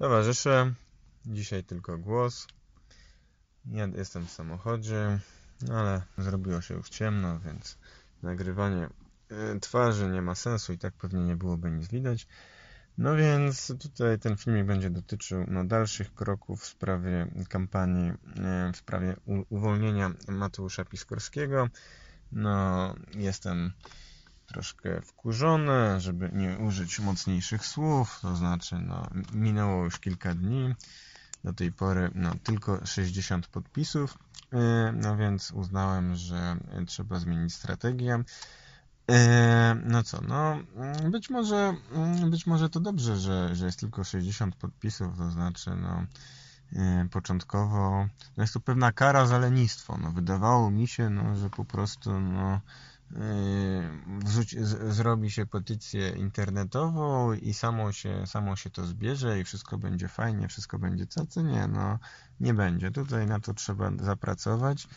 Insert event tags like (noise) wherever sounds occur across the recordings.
Towarzysze, dzisiaj tylko głos. Ja jestem w samochodzie, no ale zrobiło się już ciemno, więc nagrywanie e, twarzy nie ma sensu i tak pewnie nie byłoby nic widać. No więc tutaj ten filmik będzie dotyczył no, dalszych kroków w sprawie kampanii, e, w sprawie uwolnienia Mateusza Piskorskiego. No, jestem troszkę wkurzone, żeby nie użyć mocniejszych słów, to znaczy no, minęło już kilka dni, do tej pory no, tylko 60 podpisów, y, no więc uznałem, że trzeba zmienić strategię. Y, no co, no być może, być może to dobrze, że, że jest tylko 60 podpisów, to znaczy no y, początkowo no jest to pewna kara za lenistwo. No, wydawało mi się, no, że po prostu no, Yy, zrobi się petycję internetową i samo się, samo się to zbierze i wszystko będzie fajnie, wszystko będzie co Nie, no nie będzie. Tutaj na to trzeba zapracować.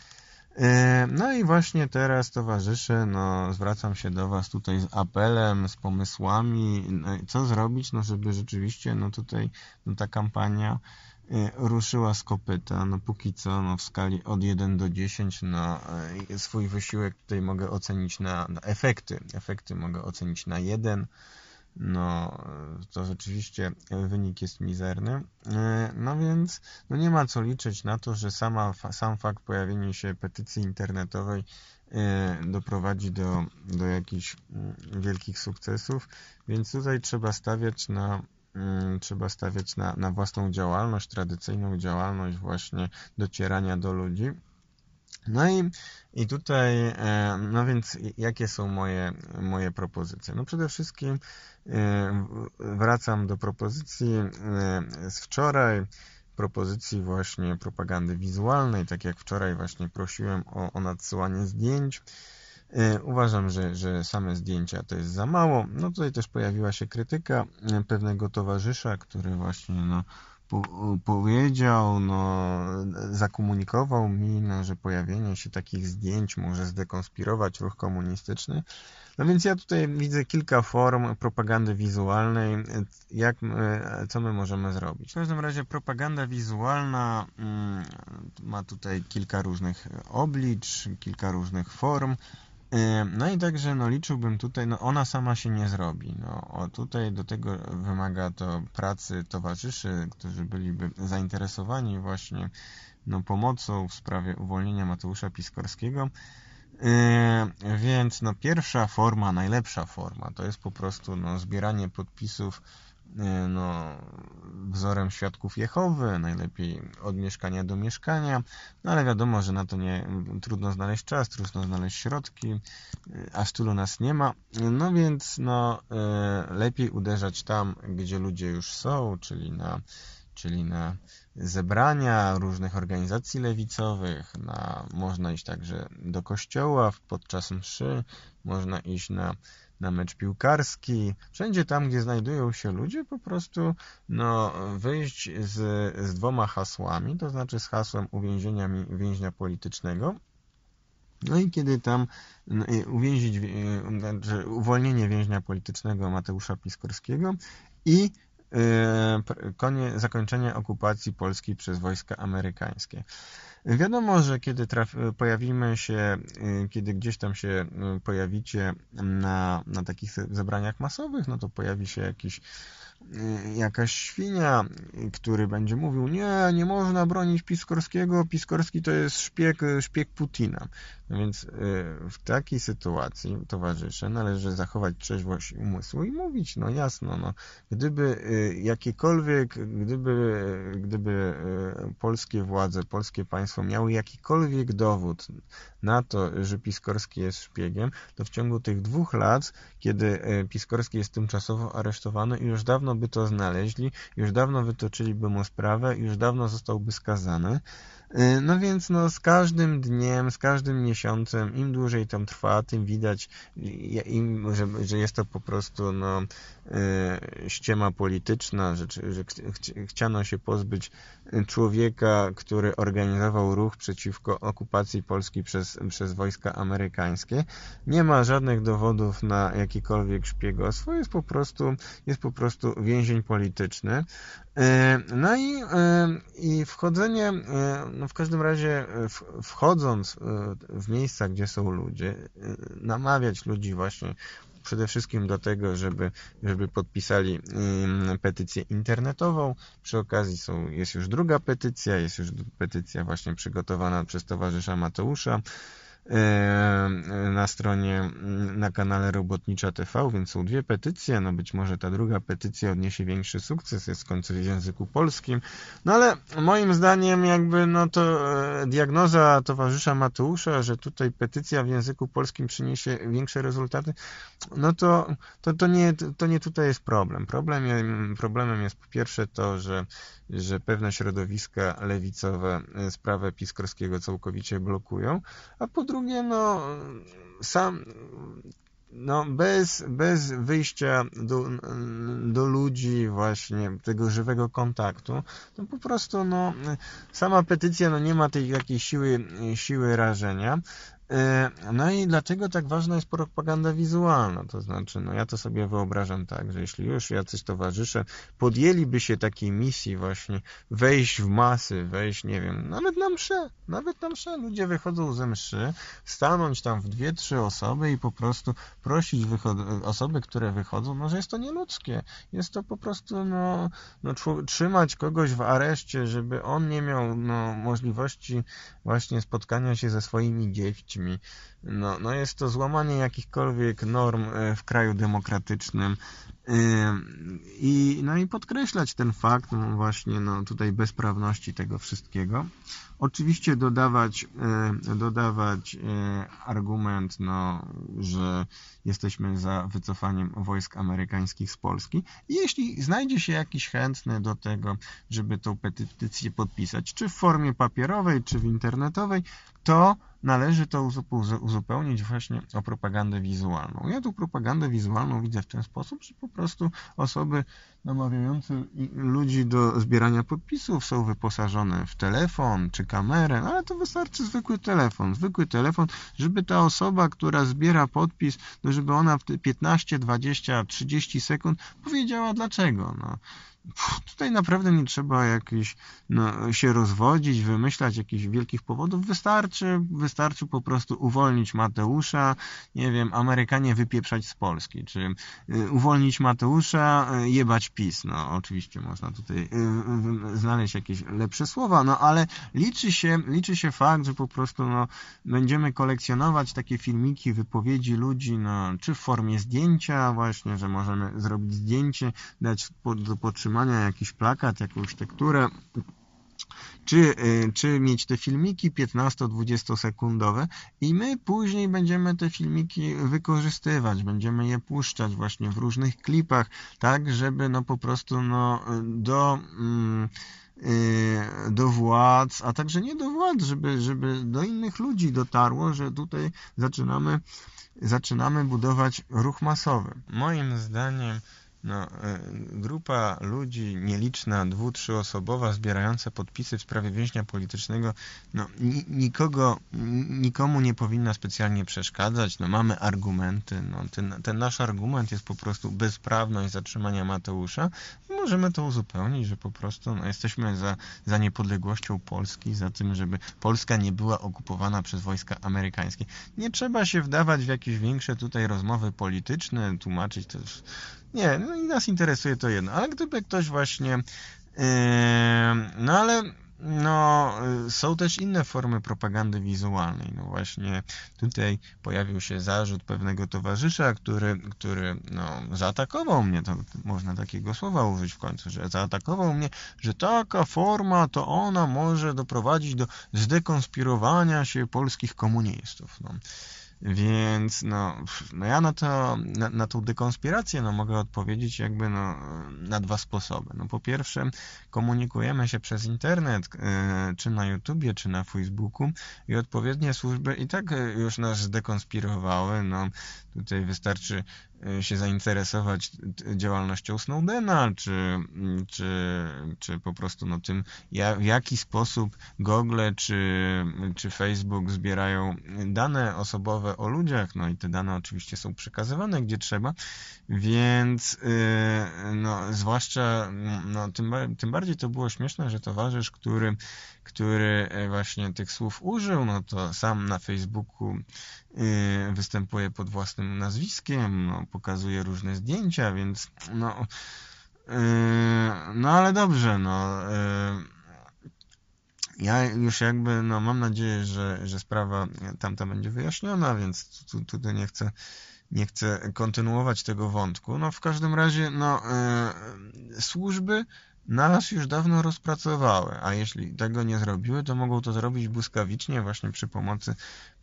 Yy, no i właśnie teraz towarzysze, no zwracam się do Was tutaj z apelem, z pomysłami, no, co zrobić, no żeby rzeczywiście no tutaj no, ta kampania E, ruszyła z kopyta. No póki co no w skali od 1 do 10 no, e, swój wysiłek tutaj mogę ocenić na, na efekty. Efekty mogę ocenić na 1. No, e, to rzeczywiście wynik jest mizerny. No więc no nie ma co liczyć na to, że sama, sam fakt pojawienia się petycji internetowej doprowadzi do, do jakichś mm, wielkich sukcesów, więc tutaj trzeba stawiać na Mm, trzeba stawiać na, na własną działalność, tradycyjną działalność właśnie docierania do ludzi. No i, i tutaj, e, no więc jakie są moje, moje propozycje? No przede wszystkim e, wracam do propozycji e, z wczoraj, propozycji właśnie propagandy wizualnej, tak jak wczoraj właśnie prosiłem o, o nadsyłanie zdjęć E, uważam, że, że same zdjęcia to jest za mało. No tutaj też pojawiła się krytyka e, pewnego towarzysza, który właśnie no, po, powiedział, no, zakomunikował mi, no, że pojawienie się takich zdjęć może zdekonspirować ruch komunistyczny. No więc ja tutaj widzę kilka form propagandy wizualnej, e, jak, co my możemy zrobić. W każdym razie propaganda wizualna mm, ma tutaj kilka różnych oblicz, kilka różnych form. No i także no, liczyłbym tutaj, no ona sama się nie zrobi. No, o, tutaj do tego wymaga to pracy towarzyszy, którzy byliby zainteresowani właśnie no, pomocą w sprawie uwolnienia Mateusza Piskorskiego. więc no, pierwsza forma, najlepsza forma to jest po prostu no, zbieranie podpisów E, no, wzorem świadków Jehowy, najlepiej od mieszkania do mieszkania, no ale wiadomo, że na to nie trudno znaleźć czas, trudno znaleźć środki, e, aż tylu nas nie ma, no więc no, e, lepiej uderzać tam, gdzie ludzie już są, czyli na czyli na zebrania różnych organizacji lewicowych, na, można iść także do kościoła podczas mszy, można iść na na mecz piłkarski, wszędzie tam, gdzie znajdują się ludzie, po prostu no, wyjść z, z dwoma hasłami, to znaczy z hasłem uwięzienia więźnia politycznego no i kiedy tam uwięzić, e, znaczy uwolnienie więźnia politycznego Mateusza Piskorskiego i e, konie, zakończenie okupacji Polski przez wojska amerykańskie. Wiadomo, że kiedy traf, pojawimy się, y, kiedy gdzieś tam się y, pojawicie na, na takich zebraniach masowych, no to pojawi się jakiś y, jakaś świnia, który będzie mówił, nie, nie można bronić Piskorskiego, Piskorski to jest szpieg, szpieg Putina. No więc w takiej sytuacji, towarzysze, należy zachować trzeźwość umysłu i mówić, no jasno, no, gdyby jakiekolwiek, gdyby, gdyby polskie władze, polskie państwo państwo miały jakikolwiek dowód na to, że Piskorski jest szpiegiem, to w ciągu tych dwóch lat, kiedy e, Piskorski jest tymczasowo aresztowany, już dawno by to znaleźli, już dawno wytoczyliby mu sprawę, już dawno zostałby skazany. Y, no więc no, z każdym dniem, z każdym miesiącem, im dłużej tam trwa, tym widać, im, że, że jest to po prostu no, y, ściema polityczna, że, że chciano się pozbyć człowieka, który organizował ruch przeciwko okupacji Polski przez, przez wojska amerykańskie. Nie ma żadnych dowodów na jakiekolwiek szpiegostwo, jest po prostu, jest po prostu więzień polityczny. Y, no i, i wchodzenie no w każdym razie e, wchodząc e, w miejsca, gdzie są ludzie, e, namawiać ludzi właśnie przede wszystkim do tego, żeby, żeby podpisali mm, petycję internetową. Przy okazji są, jest już druga petycja, jest już petycja właśnie przygotowana przez towarzysza Mateusza na stronie, mm, na kanale Robotnicza TV, więc są dwie petycje, no być może ta druga petycja odniesie większy sukces, jest w końcu w języku polskim, no ale moim zdaniem jakby no to e, diagnoza towarzysza Mateusza, że tutaj petycja w języku polskim przyniesie większe rezultaty, no to, to, to, nie, to nie tutaj jest problem. problem. Problemem jest po pierwsze to, że, że pewne środowiska lewicowe e, sprawę Piskorskiego całkowicie blokują, a po drugie drugie, no sam no, bez, bez wyjścia do, do ludzi właśnie, tego żywego kontaktu, no po prostu no, sama petycja no, nie ma tej takiej siły, siły rażenia. Y, no i dlaczego tak ważna jest propaganda wizualna? To znaczy, no ja to sobie wyobrażam tak, że jeśli już jacyś towarzysze podjęliby się takiej misji właśnie wejść w masy, wejść, nie wiem, nawet na mszę, nawet na mszę, ludzie wychodzą ze mszy, stanąć tam w dwie, trzy osoby i po prostu prosić osoby, które wychodzą, no że jest to nieludzkie. Jest to po prostu, no, no trzymać kogoś w areszcie, żeby on nie miał no, możliwości właśnie spotkania się ze swoimi dziećmi, no, no jest to złamanie jakichkolwiek norm e, w kraju demokratycznym. E, I, no i podkreślać ten fakt no właśnie no, tutaj bezprawności tego wszystkiego. Oczywiście dodawać, e, dodawać e, argument, no, że jesteśmy za wycofaniem wojsk amerykańskich z Polski. jeśli znajdzie się jakiś chętny do tego, żeby tą petycję podpisać, czy w formie papierowej, czy w internetowej, to należy to uzupełnić właśnie o propagandę wizualną. Ja tu propagandę wizualną widzę w ten sposób, że po prostu osoby namawiający ludzi do zbierania podpisów są wyposażone w telefon czy kamerę, no ale to wystarczy zwykły telefon, zwykły telefon, żeby ta osoba, która zbiera podpis, no żeby ona w 15, 20, 30 sekund powiedziała dlaczego. No tutaj naprawdę nie trzeba jakiś, no, się rozwodzić, wymyślać jakichś wielkich powodów. Wystarczy, wystarczy po prostu uwolnić Mateusza, nie wiem, Amerykanie wypieprzać z Polski, czy y, uwolnić Mateusza, y, jebać PiS. No, oczywiście można tutaj y, znaleźć jakieś lepsze słowa, no ale liczy się, liczy się fakt, że po prostu no, będziemy kolekcjonować takie filmiki, wypowiedzi ludzi, no, czy w formie zdjęcia właśnie, że możemy zrobić zdjęcie, dać do podtrzymania utrzymania jakiś plakat, jakąś tekturę, czy, y, czy mieć te filmiki 15-20 sekundowe i my później będziemy te filmiki wykorzystywać, będziemy je puszczać właśnie w różnych klipach, tak żeby no po prostu no do... Mm, y, do władz, a także nie do władz, żeby, żeby do innych ludzi dotarło, że tutaj zaczynamy, zaczynamy budować ruch masowy. Moim zdaniem no, e, grupa ludzi nieliczna, dwu, trzyosobowa, zbierająca podpisy w sprawie więźnia politycznego, no, nikogo, nikomu nie powinna specjalnie przeszkadzać. No, mamy argumenty. No, ten, ten nasz argument jest po prostu bezprawność zatrzymania Mateusza i możemy to uzupełnić, że po prostu no, jesteśmy za, za niepodległością Polski, za tym, żeby Polska nie była okupowana przez wojska amerykańskie. Nie trzeba się wdawać w jakieś większe tutaj rozmowy polityczne, tłumaczyć też nie, no i nas interesuje to jedno. Ale gdyby ktoś właśnie... Yy, no ale no, y, są też inne formy propagandy wizualnej. No właśnie tutaj pojawił się zarzut pewnego towarzysza, który, który no, zaatakował mnie, to można takiego słowa użyć w końcu, że zaatakował mnie, że taka forma to ona może doprowadzić do zdekonspirowania się polskich komunistów. No. Więc no, no ja na, to, na, na tą dekonspirację no, mogę odpowiedzieć jakby no, na dwa sposoby. No, po pierwsze, komunikujemy się przez internet, e, czy na YouTubie, czy na Facebooku i odpowiednie służby i tak już nas zdekonspirowały. No, tutaj wystarczy Y, się zainteresować działalnością Snowdena, czy, mm, czy, czy po prostu no tym, ja, w jaki sposób Google czy, czy Facebook zbierają dane osobowe o ludziach, no i te dane oczywiście są przekazywane gdzie trzeba, więc y, no, zwłaszcza mm, no, tym, tym bardziej to było śmieszne, że towarzysz, który, który y, właśnie tych słów użył, no to sam na Facebooku Y, występuje pod własnym nazwiskiem, no, pokazuje różne zdjęcia, więc no, y, no ale dobrze, no y, ja już jakby, no mam nadzieję, że, że sprawa tamta będzie wyjaśniona, więc tutaj nie chcę nie chcę kontynuować tego wątku. No w każdym razie, no służby służby nas już dawno rozpracowały, a jeśli tego nie zrobiły, to mogą to zrobić błyskawicznie właśnie przy pomocy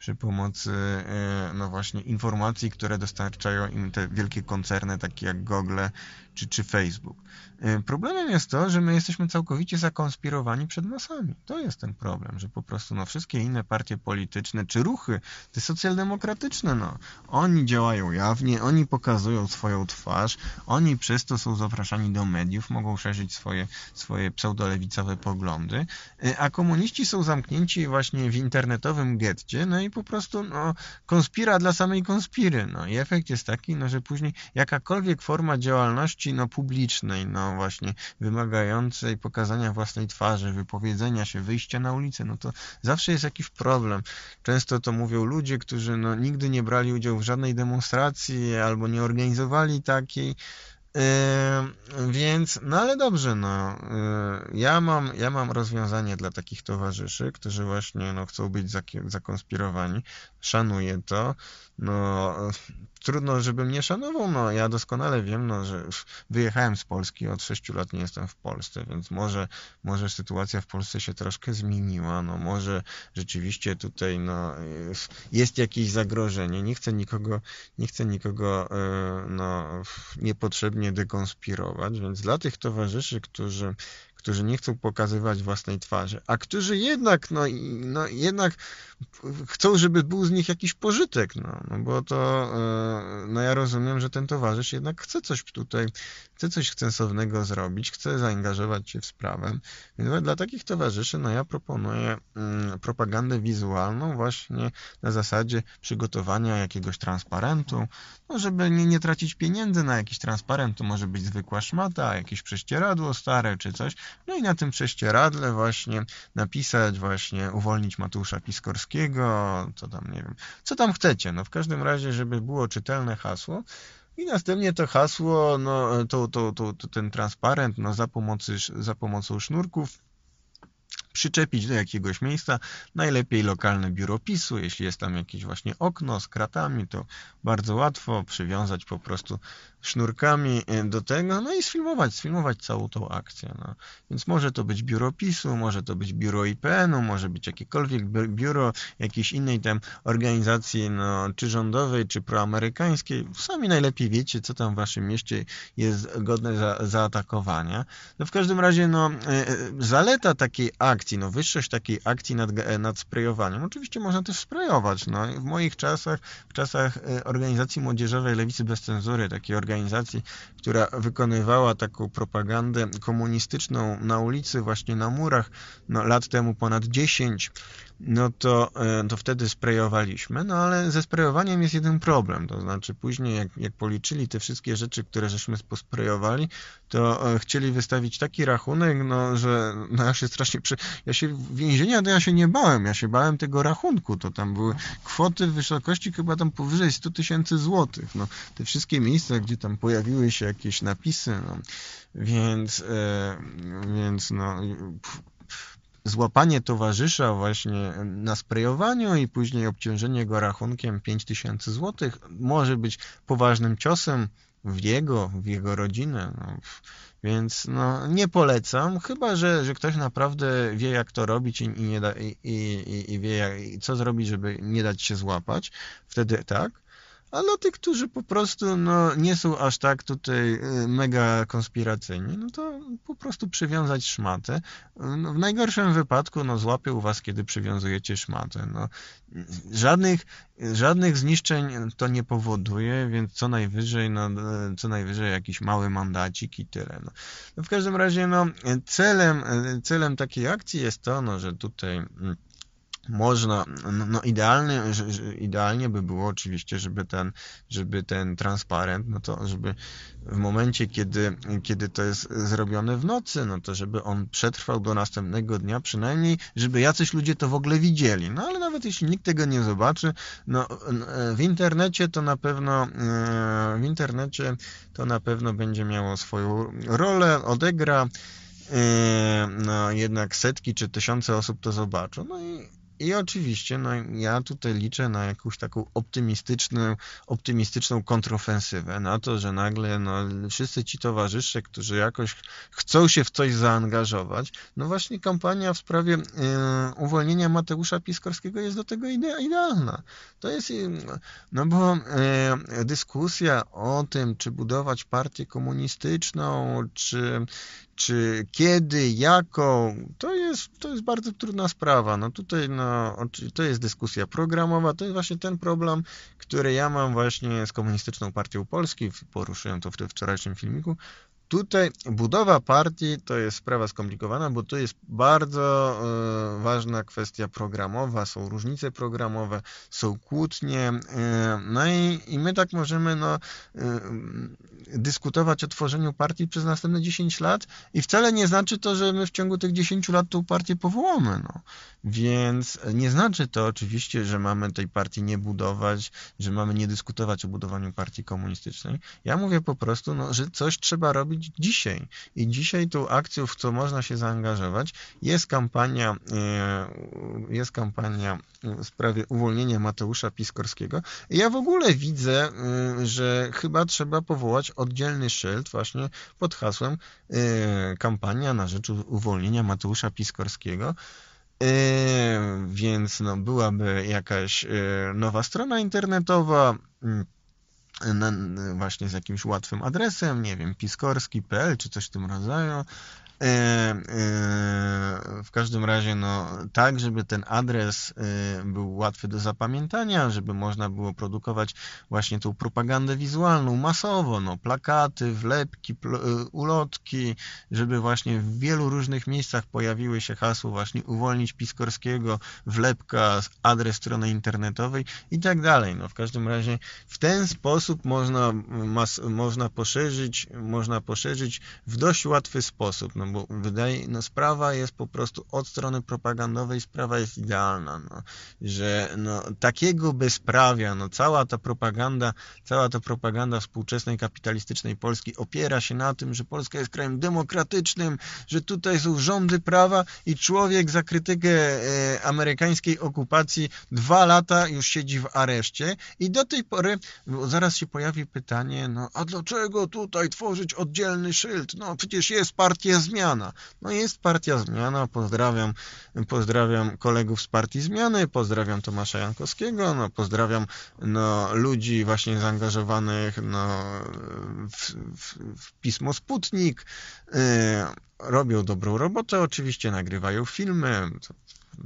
przy pomocy e, no właśnie informacji, które dostarczają im te wielkie koncerny takie jak Google czy, czy Facebook. E, problemem jest to, że my jesteśmy całkowicie zakonspirowani przed masami. To jest ten problem, że po prostu no, wszystkie inne partie polityczne czy ruchy, te socjaldemokratyczne, no, oni działają jawnie, oni pokazują swoją twarz, oni przez to są zapraszani do mediów, mogą szerzyć swoje, swoje pseudolewicowe poglądy, e, a komuniści są zamknięci właśnie w internetowym getcie, no i po prostu no, konspira dla samej konspiry. No. I efekt jest taki, no, że później jakakolwiek forma działalności no, publicznej, no właśnie wymagającej pokazania własnej twarzy, wypowiedzenia się, wyjścia na ulicę, no to zawsze jest jakiś problem. Często to mówią ludzie, którzy no, nigdy nie brali udziału w żadnej demonstracji albo nie organizowali takiej, Yy, więc, no ale dobrze, no. Yy, ja, mam, ja mam rozwiązanie dla takich towarzyszy, którzy właśnie no, chcą być zakonspirowani. Szanuję to no e, trudno, żebym nie szanował, no ja doskonale wiem, no, że wyjechałem z Polski, od 6 lat nie jestem w Polsce, więc może, może sytuacja w Polsce się troszkę zmieniła, no może rzeczywiście tutaj no, jest jakieś zagrożenie, nie chcę nikogo, nie chcę nikogo e, no, niepotrzebnie dekonspirować, więc dla tych towarzyszy, którzy, którzy nie chcą pokazywać własnej twarzy, a którzy jednak, no, no jednak chcą, żeby był z nich jakiś pożytek, no, no bo to, e, no ja rozumiem, że ten towarzysz jednak chce coś tutaj, chce coś sensownego zrobić, chce zaangażować się w sprawę, więc dla takich towarzyszy, no ja proponuję mm, propagandę wizualną właśnie na zasadzie przygotowania jakiegoś transparentu, no żeby nie, nie tracić pieniędzy na jakiś transparent, to może być zwykła szmata, jakieś prześcieradło stare czy coś, no i na tym prześcieradle właśnie napisać właśnie uwolnić Matusza Piskorskiego, co tam, nie wiem, co tam chcecie. No w każdym razie, żeby było czytelne hasło, i następnie to hasło, no, to, to, to, to, ten transparent no, za, pomocy, za pomocą sznurków przyczepić do jakiegoś miejsca, najlepiej lokalne biuro pisu jeśli jest tam jakieś właśnie okno z kratami, to bardzo łatwo przywiązać po prostu sznurkami y, do tego, no i sfilmować, sfilmować całą tą akcję. No. Więc może to być biuro PiSu, może to być biuro IPN-u, może być jakiekolwiek biuro jakiejś innej tam organizacji, no, czy rządowej, czy proamerykańskiej. Sami najlepiej wiecie, co tam w waszym mieście jest godne za, zaatakowania. No w każdym razie, no, y, y, zaleta takiej akcji, akcji, no wyższość takiej akcji nad, nad sprejowaniem. Oczywiście można też sprejować. No. W moich czasach, w czasach y, organizacji młodzieżowej Lewicy Bez Cenzury, takiej organizacji, która wykonywała taką propagandę komunistyczną na ulicy, właśnie na murach, no, lat temu ponad 10, no to, e, to wtedy sprejowaliśmy, no ale ze sprejowaniem jest jeden problem, to znaczy później jak, jak policzyli te wszystkie rzeczy, które żeśmy posprejowali, to e, chcieli wystawić taki rachunek, no że no ja się strasznie, przy... ja się więzienia to ja się nie bałem, ja się bałem tego rachunku, to tam były kwoty w wysokości chyba tam powyżej 100 tysięcy złotych, no te wszystkie miejsca, gdzie tam pojawiły się jakieś napisy, no więc, e, więc no złapanie towarzysza właśnie na sprejowaniu i później obciążenie go rachunkiem 5000 zł może być poważnym ciosem w jego, w jego rodzinę. No, więc no, nie polecam, chyba że, że ktoś naprawdę wie, jak to robić i, i, nie da, i, i, i wie, jak, co zrobić, żeby nie dać się złapać. Wtedy tak a dla tych, którzy po prostu no, nie są aż tak tutaj y, mega konspiracyjni, no to po prostu przywiązać szmatę. No, w najgorszym wypadku no, u was, kiedy przywiązujecie szmatę. No, żadnych, żadnych zniszczeń to nie powoduje, więc co najwyżej, no, y, co najwyżej jakiś mały mandacik i tyle. No. no w każdym razie no, celem, y, celem takiej akcji jest to, no, że tutaj... Mm, można, no, no idealnie, że, że idealnie by było oczywiście, żeby ten, żeby ten transparent, no to żeby w momencie, kiedy, kiedy to jest zrobione w nocy, no to żeby on przetrwał do następnego dnia przynajmniej, żeby jacyś ludzie to w ogóle widzieli. No ale nawet jeśli nikt tego nie zobaczy, no e, w internecie to na pewno, e, w internecie to na pewno będzie miało swoją rolę, odegra, e, no jednak setki czy tysiące osób to zobaczą. No i i oczywiście no, ja tutaj liczę na jakąś taką optymistyczną, optymistyczną kontrofensywę, na to, że nagle no, wszyscy ci towarzysze, którzy jakoś chcą się w coś zaangażować, no właśnie kampania w sprawie y, uwolnienia Mateusza Piskorskiego jest do tego idealna. To jest, no bo y, dyskusja o tym, czy budować partię komunistyczną, czy, czy kiedy, jaką, to jest, to jest bardzo trudna sprawa. No tutaj no, to jest dyskusja programowa, to jest właśnie ten problem, który ja mam właśnie z Komunistyczną Partią Polski, poruszyłem to w tym wczorajszym filmiku, Tutaj budowa partii to jest sprawa skomplikowana, bo tu jest bardzo e, ważna kwestia programowa, są różnice programowe, są kłótnie, e, no i, i my tak możemy no, e, dyskutować o tworzeniu partii przez następne 10 lat i wcale nie znaczy to, że my w ciągu tych 10 lat tą partię powołamy, no. Więc nie znaczy to oczywiście, że mamy tej partii nie budować, że mamy nie dyskutować o budowaniu partii komunistycznej. Ja mówię po prostu, no, że coś trzeba robić robić dzisiaj. I dzisiaj tu akcją, w co można się zaangażować, jest kampania, e, jest kampania w sprawie uwolnienia Mateusza Piskorskiego. Ja w ogóle widzę, e, że chyba trzeba powołać oddzielny szyld właśnie pod hasłem e, kampania na rzecz uwolnienia Mateusza Piskorskiego. Więc no, byłaby jakaś nowa strona internetowa, właśnie z jakimś łatwym adresem, nie wiem, piskorski.pl czy coś w tym rodzaju, E, e, w każdym razie, no, tak, żeby ten adres e, był łatwy do zapamiętania, żeby można było produkować właśnie tą propagandę wizualną masowo, no, plakaty, wlepki, ulotki, żeby właśnie w wielu różnych miejscach pojawiły się hasło właśnie uwolnić Piskorskiego, wlepka, adres strony internetowej i tak dalej. No, w każdym razie w ten sposób można, mas, można poszerzyć, można poszerzyć w dość łatwy sposób. No, bo wydaje, no sprawa jest po prostu od strony propagandowej, sprawa jest idealna, no, że no, takiego bezprawia, no cała ta propaganda, cała ta propaganda współczesnej kapitalistycznej Polski opiera się na tym, że Polska jest krajem demokratycznym, że tutaj są rządy prawa i człowiek za krytykę e, amerykańskiej okupacji dwa lata już siedzi w areszcie i do tej pory, zaraz się pojawi pytanie, no a dlaczego tutaj tworzyć oddzielny szyld? No przecież jest partia zmian, Zmiana. No jest partia Zmiana, pozdrawiam, pozdrawiam kolegów z partii Zmiany, pozdrawiam Tomasza Jankowskiego, no pozdrawiam no, ludzi właśnie zaangażowanych no, w, w, w pismo Sputnik, yy, robią dobrą robotę, oczywiście nagrywają filmy,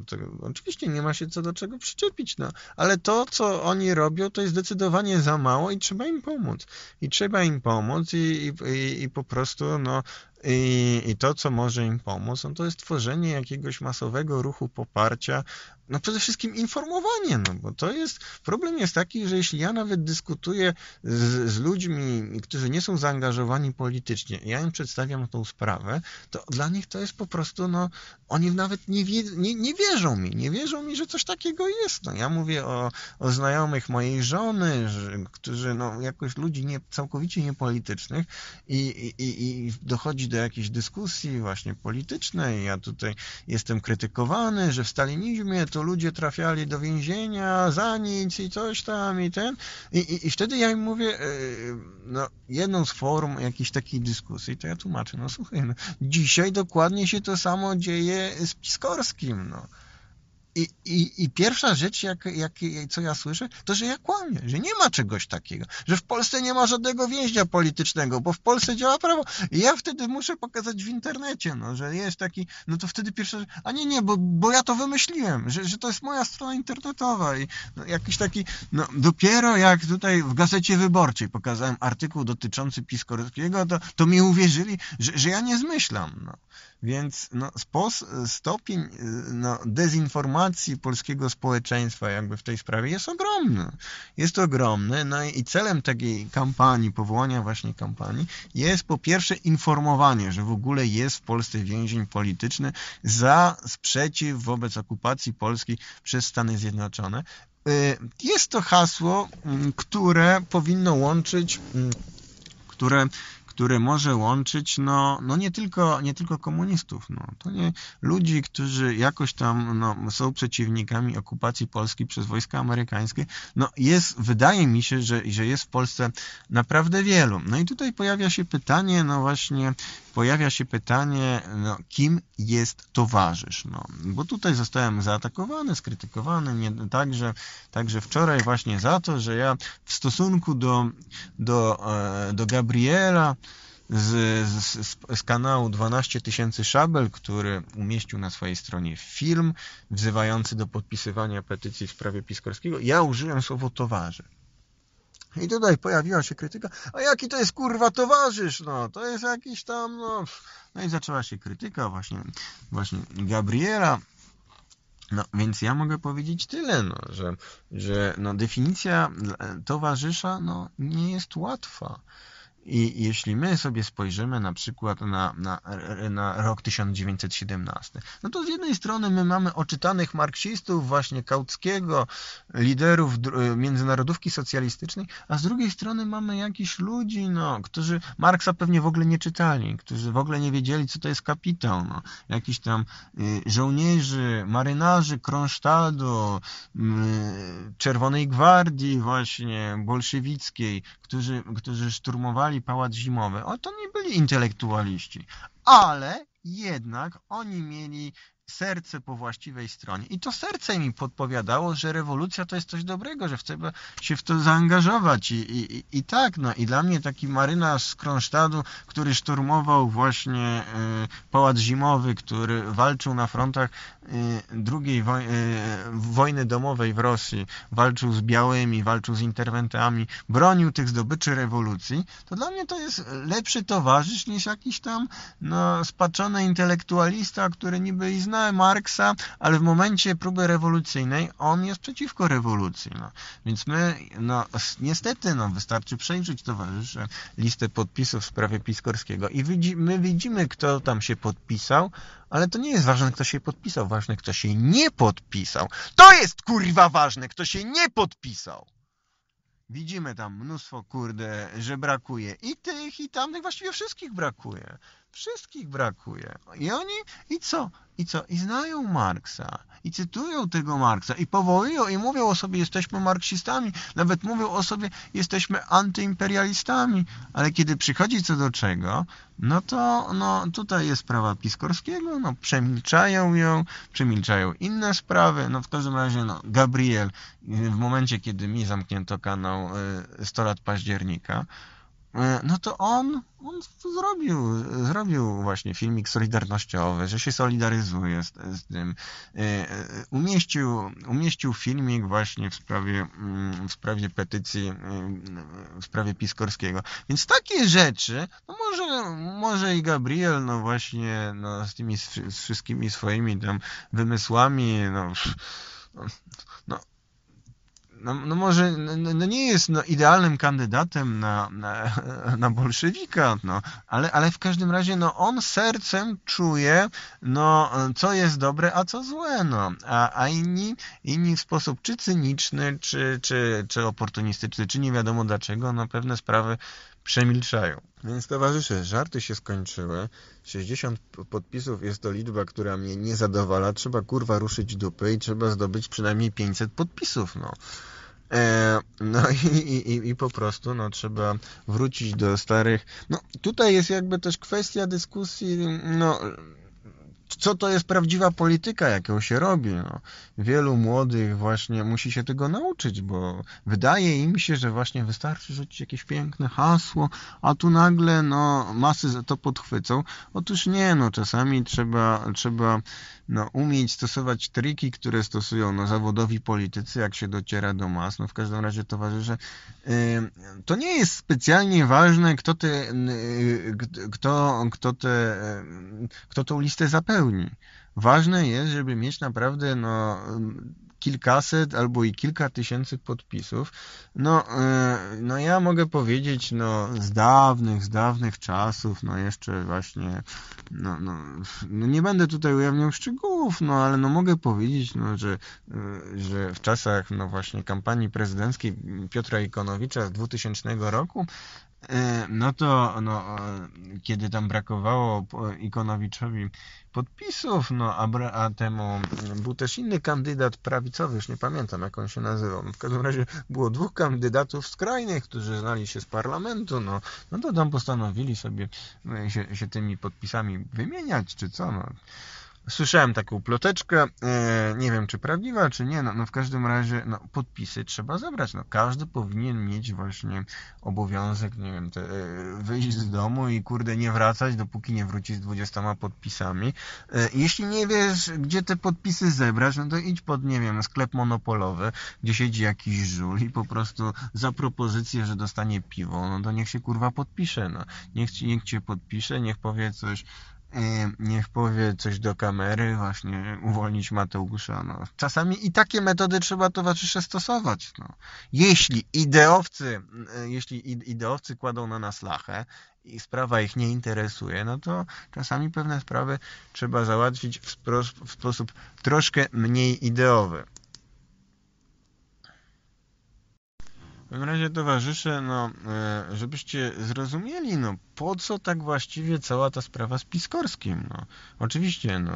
to, oczywiście nie ma się co do czego przyczepić, no, ale to, co oni robią, to jest zdecydowanie za mało i trzeba im pomóc. I trzeba im pomóc i, i, i po prostu no, i, I, to, co może im pomóc, no to jest tworzenie jakiegoś masowego ruchu poparcia, no przede wszystkim informowanie, no bo to jest, problem jest taki, że jeśli ja nawet dyskutuję z, z ludźmi, którzy nie są zaangażowani politycznie, ja im przedstawiam tą sprawę, to dla nich to jest po prostu, no oni nawet nie, wie, nie, nie wierzą mi, nie wierzą mi, że coś takiego jest, no ja mówię o, o znajomych mojej żony, że, którzy, no jakoś ludzi nie, całkowicie niepolitycznych i, i, i dochodzi do do jakiejś dyskusji właśnie politycznej. Ja tutaj jestem krytykowany, że w stalinizmie to ludzie trafiali do więzienia za nic i coś tam i ten. I, i, i wtedy ja im mówię, e, no, jedną z form jakiejś takiej dyskusji, to ja tłumaczę, no słuchaj, no, dzisiaj dokładnie się to samo dzieje z Piskorskim, no. I, i, I, pierwsza rzecz, jak, jak, co ja słyszę, to że ja kłamię, że nie ma czegoś takiego, że w Polsce nie ma żadnego więźnia politycznego, bo w Polsce działa prawo. I ja wtedy muszę pokazać w internecie, no, że jest taki, no to wtedy pierwsza rzecz, a nie, nie, bo, bo ja to wymyśliłem, że, że to jest moja strona internetowa i no, jakiś taki, no dopiero jak tutaj w Gazecie Wyborczej pokazałem artykuł dotyczący Piskorskiego, to, to mi uwierzyli, że, że ja nie zmyślam, no. Więc no, spos, stopień y, no, dezinformacji polskiego społeczeństwa jakby w tej sprawie jest ogromny. Jest ogromny, no i, i celem takiej kampanii, powołania właśnie kampanii jest po pierwsze informowanie, że w ogóle jest w Polsce więzień polityczny za sprzeciw wobec okupacji Polski przez Stany Zjednoczone. Y, jest to hasło, mm, które powinno łączyć mm, które który może łączyć no, no nie, tylko, nie tylko komunistów, no, to nie ludzi, którzy jakoś tam no, są przeciwnikami okupacji Polski przez wojska amerykańskie, no jest, wydaje mi się, że, że jest w Polsce naprawdę wielu. No i tutaj pojawia się pytanie, no właśnie, pojawia się pytanie, no, kim jest towarzysz, no, bo tutaj zostałem zaatakowany, skrytykowany, nie, także, także wczoraj właśnie za to, że ja w stosunku do, do, e, do Gabriela z, z, z kanału 12 tysięcy szabel, który umieścił na swojej stronie film wzywający do podpisywania petycji w sprawie Piskorskiego, ja użyłem słowo towarzysz. I tutaj pojawiła się krytyka, a jaki to jest kurwa towarzysz, no, to jest jakiś tam, no. No i zaczęła się krytyka właśnie, właśnie Gabriela. No, więc ja mogę powiedzieć tyle, no, że, że no, definicja e, towarzysza no, nie jest łatwa. I jeśli my sobie spojrzymy na przykład na, na, na rok 1917, no to z jednej strony my mamy oczytanych marksistów, właśnie Kauckiego, liderów e, międzynarodówki socjalistycznej, a z drugiej strony mamy jakichś ludzi, no, którzy Marksa pewnie w ogóle nie czytali, którzy w ogóle nie wiedzieli, co to jest kapitał. No. Jakiś tam y, żołnierzy, marynarzy Kronsztadu, Czerwonej Gwardii właśnie bolszewickiej, którzy, którzy szturmowali pałac zimowy. O, to nie byli intelektualiści, ale jednak oni mieli serce po właściwej stronie. I to serce mi podpowiadało, że rewolucja to jest coś dobrego, że chcę się w to zaangażować. I, i, i tak, no i dla mnie taki marynarz z Kronsztadu, który szturmował właśnie y, pałac zimowy, który walczył na frontach e, II woj e, wojny domowej w Rosji, walczył z białymi, walczył z interwentami, bronił tych zdobyczy rewolucji, to dla mnie to jest lepszy towarzysz niż jakiś tam no, spaczony intelektualista, który niby i zna na Marksa, ale w momencie próby rewolucyjnej on jest przeciwko rewolucji. No. Więc my, no niestety, no, wystarczy przejrzeć, towarzysze, listę podpisów w sprawie Piskorskiego i widzi, my widzimy, kto tam się podpisał, ale to nie jest ważne, kto się podpisał, ważne, kto się nie podpisał. To jest kurwa ważne, kto się nie podpisał. Widzimy tam mnóstwo, kurde, że brakuje i tych, i tamtych, właściwie wszystkich brakuje. Wszystkich brakuje. No I oni, i co? I co? I znają Marksa. I cytują tego Marksa. I powołują, i mówią o sobie, jesteśmy marksistami. Nawet mówią o sobie, jesteśmy antyimperialistami. Ale kiedy przychodzi co do czego, no to no, tutaj jest sprawa Piskorskiego, no przemilczają ją, przemilczają inne sprawy. No w każdym razie, no, Gabriel, w momencie, kiedy mi zamknięto kanał y, 100 lat października, E, no to on, on zrobił, zrobił właśnie filmik solidarnościowy, że się solidaryzuje z, z tym. E, e, umieścił, umieścił filmik właśnie w sprawie, mm, w sprawie petycji, w sprawie Piskorskiego. Więc takie rzeczy, no może, może i Gabriel, no właśnie no z tymi z wszystkimi swoimi tam wymysłami, no... no no, no może no, no, no, nie jest no, idealnym kandydatem na, na, (laughs) na bolszewika, no, ale, ale w każdym razie no, on sercem czuje, no, co jest dobre, a co złe. No. A, a inni, inni w sposób czy cyniczny, czy, czy, czy oportunistyczny, czy nie wiadomo dlaczego, no, pewne sprawy przemilczają. Więc towarzysze, żarty się skończyły. 60 podpisów jest to liczba, która mnie nie zadowala. Trzeba kurwa ruszyć dupy i trzeba zdobyć przynajmniej 500 podpisów, no. E, no i, i, i po prostu no, trzeba wrócić do starych. No tutaj jest jakby też kwestia dyskusji, no co to jest prawdziwa polityka, jaką się robi. No, wielu młodych właśnie musi się tego nauczyć, bo wydaje im się, że właśnie wystarczy rzucić jakieś piękne hasło, a tu nagle no, masy to podchwycą. Otóż nie, no, czasami trzeba, trzeba no, umieć stosować triki, które stosują no, zawodowi politycy, jak się dociera do mas. No, w każdym razie, towarzysze, to nie jest specjalnie ważne, kto, te, y, kto, kto, te, kto tą listę zapełni. Ważne jest, żeby mieć naprawdę no, kilkaset albo i kilka tysięcy podpisów. No, e, no ja mogę powiedzieć, no z dawnych, z dawnych czasów, no jeszcze właśnie, no, no, no nie będę tutaj ujawniał szczegółów, no ale no mogę powiedzieć, no, że, e, że w czasach no właśnie kampanii prezydenckiej Piotra Ikonowicza z 2000 roku, E, no to no, kiedy tam brakowało Ikonowiczowi podpisów, no a, a temu mm, był też inny kandydat prawicowy, już nie pamiętam jak on się nazywał. No, w każdym razie było dwóch kandydatów skrajnych, którzy znali się z parlamentu, no, no to tam postanowili sobie no, się, się tymi podpisami wymieniać, czy co, no. Słyszałem taką ploteczkę, e, nie wiem czy prawdziwa, czy nie, no, no w każdym razie no, podpisy trzeba zebrać. No, każdy powinien mieć właśnie obowiązek, nie wiem, te, e, wyjść z domu i kurde nie wracać, dopóki nie wróci z 20 podpisami. E, jeśli nie wiesz, gdzie te podpisy zebrać, no to idź pod, nie wiem, sklep monopolowy, gdzie siedzi jakiś żul i po prostu za propozycję, że dostanie piwo, no to niech się kurwa podpisze, no. Niech, niech cię podpisze, niech powie coś, E, niech powie coś do kamery, właśnie uwolnić Mateusza. No. Czasami i takie metody trzeba towarzysze stosować. No. Jeśli ideowcy, e, jeśli ideowcy kładą na nas lachę i sprawa ich nie interesuje, no to czasami pewne sprawy trzeba załatwić w, w sposób troszkę mniej ideowy. takim razie towarzysze, no, e, żebyście zrozumieli, no, po co tak właściwie cała ta sprawa z Piskorskim, no. Oczywiście, no,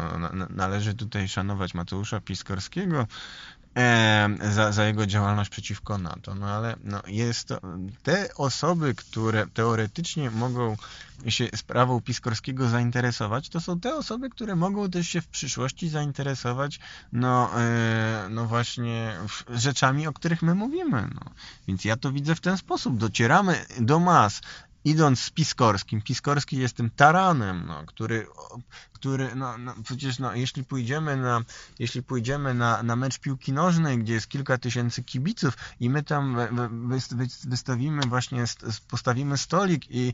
należy tutaj szanować Mateusza Piskorskiego, za, za jego działalność przeciwko NATO. No ale no, jest to, te osoby, które teoretycznie mogą się sprawą Piskorskiego zainteresować, to są te osoby, które mogą też się w przyszłości zainteresować no, e, no właśnie rzeczami, o których my mówimy. No. Więc ja to widzę w ten sposób. Docieramy do mas idąc z Piskorskim, Piskorski jest tym taranem, no, który który, no, no, przecież no, jeśli pójdziemy, na, jeśli pójdziemy na, na mecz piłki nożnej, gdzie jest kilka tysięcy kibiców i my tam wystawimy właśnie, postawimy stolik i,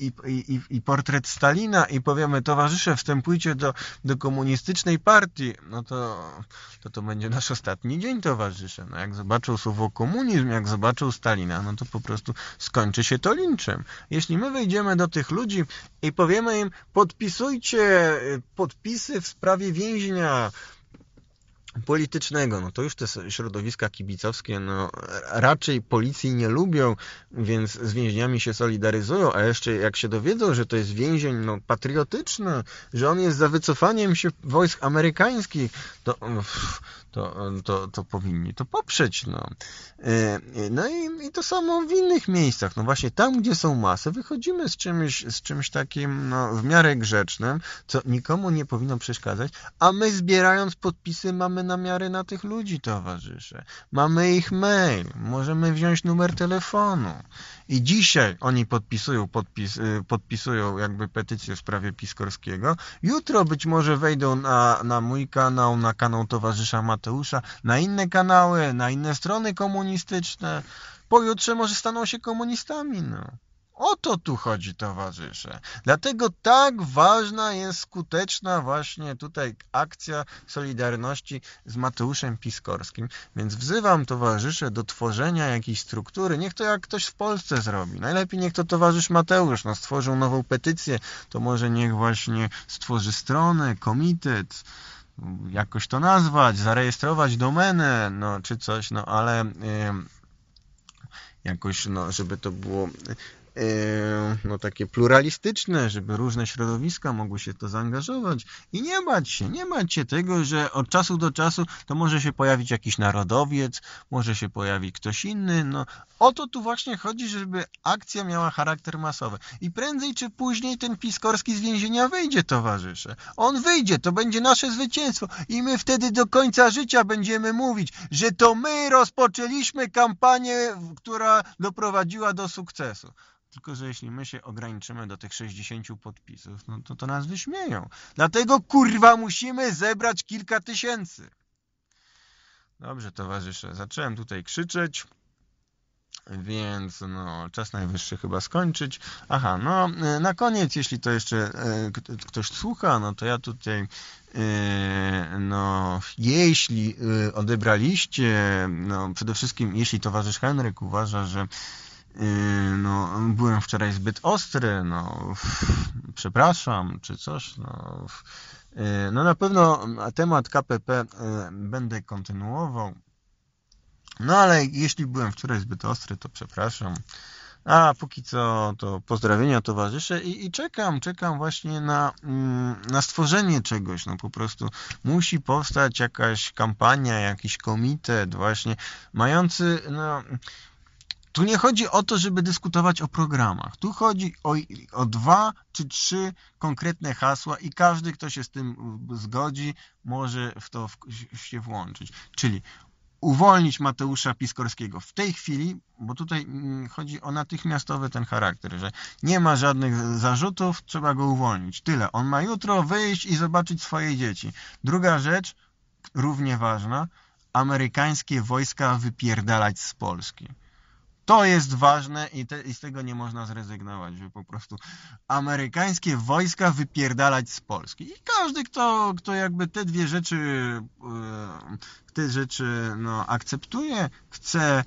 i, i, i portret Stalina i powiemy towarzysze wstępujcie do, do komunistycznej partii, no to, to to będzie nasz ostatni dzień towarzysze. No, jak zobaczą słowo komunizm, jak zobaczą Stalina, no to po prostu skończy się to linczem. Jeśli my wejdziemy do tych ludzi i powiemy im podpisujcie podpisy w sprawie więźnia politycznego, no to już te środowiska kibicowskie no, raczej policji nie lubią, więc z więźniami się solidaryzują, a jeszcze jak się dowiedzą, że to jest więzień no, patriotyczny, że on jest za wycofaniem się wojsk amerykańskich, to, to, to, to powinni to poprzeć. No, e, no i, i to samo w innych miejscach. No właśnie tam, gdzie są masy, wychodzimy z czymś, z czymś takim no, w miarę grzecznym, co nikomu nie powinno przeszkadzać, a my zbierając podpisy mamy na miarę na tych ludzi towarzysze. Mamy ich mail, możemy wziąć numer telefonu. I dzisiaj oni podpisują, podpis, y, podpisują jakby petycję w sprawie Piskorskiego. Jutro być może wejdą na, na mój kanał, na kanał towarzysza Mateusza, na inne kanały, na inne strony komunistyczne. Pojutrze może staną się komunistami, no. O to tu chodzi, towarzysze. Dlatego tak ważna jest skuteczna właśnie tutaj akcja Solidarności z Mateuszem Piskorskim. Więc wzywam towarzysze do tworzenia jakiejś struktury. Niech to jak ktoś w Polsce zrobi. Najlepiej niech to towarzysz Mateusz. No, stworzył nową petycję, to może niech właśnie stworzy stronę, komitet jakoś to nazwać, zarejestrować domenę, no czy coś, no ale... Yy, jakoś, no, żeby to było Yy, no, takie pluralistyczne, żeby różne środowiska mogły się w to zaangażować i nie bać się, nie bać się tego, że od czasu do czasu to może się pojawić jakiś narodowiec, może się pojawić ktoś inny. No, o to tu właśnie chodzi, żeby akcja miała charakter masowy. I prędzej czy później ten Piskorski z więzienia wyjdzie, towarzysze. On wyjdzie, to będzie nasze zwycięstwo i my wtedy do końca życia będziemy mówić, że to my rozpoczęliśmy kampanię, która doprowadziła do sukcesu. Tylko, że jeśli my się ograniczymy do tych 60 podpisów, no to, to nas wyśmieją. Dlatego, kurwa, musimy zebrać kilka tysięcy. Dobrze, towarzysze, zacząłem tutaj krzyczeć. Więc no, czas najwyższy chyba skończyć. Aha, no y, na koniec, jeśli to jeszcze y, ktoś słucha, no to ja tutaj y, no, jeśli odebraliście, no przede wszystkim jeśli towarzysz Henryk uważa, że E, no, byłem wczoraj zbyt ostry, no, przepraszam, czy coś, no. E, no na pewno temat KPP e, będę kontynuował. No ale jeśli byłem wczoraj zbyt ostry, to przepraszam. A póki co to pozdrowienia towarzysze i, i, czekam, czekam właśnie na, mm, na stworzenie czegoś. No po prostu musi powstać jakaś kampania, jakiś komitet właśnie mający no, tu nie chodzi o to, żeby dyskutować o programach. Tu chodzi o, o dwa czy trzy konkretne hasła i każdy, kto się z tym zgodzi, może w to w, się włączyć. Czyli uwolnić Mateusza Piskorskiego w tej chwili, bo tutaj mm, chodzi o natychmiastowy ten charakter, że nie ma żadnych zarzutów, trzeba go uwolnić. Tyle. On ma jutro wyjść i zobaczyć swoje dzieci. Druga rzecz, równie ważna, amerykańskie wojska wypierdalać z Polski. To jest ważne i, te, i, z tego nie można zrezygnować, że po prostu amerykańskie wojska wypierdalać z Polski. I każdy, kto, kto jakby te dwie rzeczy, y, te rzeczy no, akceptuje, chce,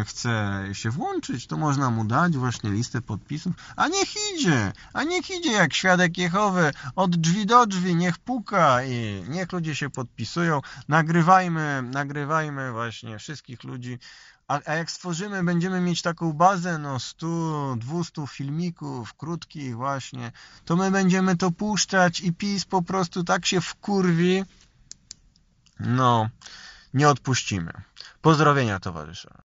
y, chce się włączyć, to można mu dać właśnie listę podpisów, a niech idzie, a niech idzie jak świadek Jehowy, od drzwi do drzwi, niech puka i niech ludzie się podpisują, nagrywajmy, nagrywajmy właśnie wszystkich ludzi, a, a jak stworzymy, będziemy mieć taką bazę, no 100, 200 filmików krótkich właśnie, to my będziemy to puszczać i PiS po prostu tak się wkurwi, no, nie odpuścimy. Pozdrowienia towarzysze.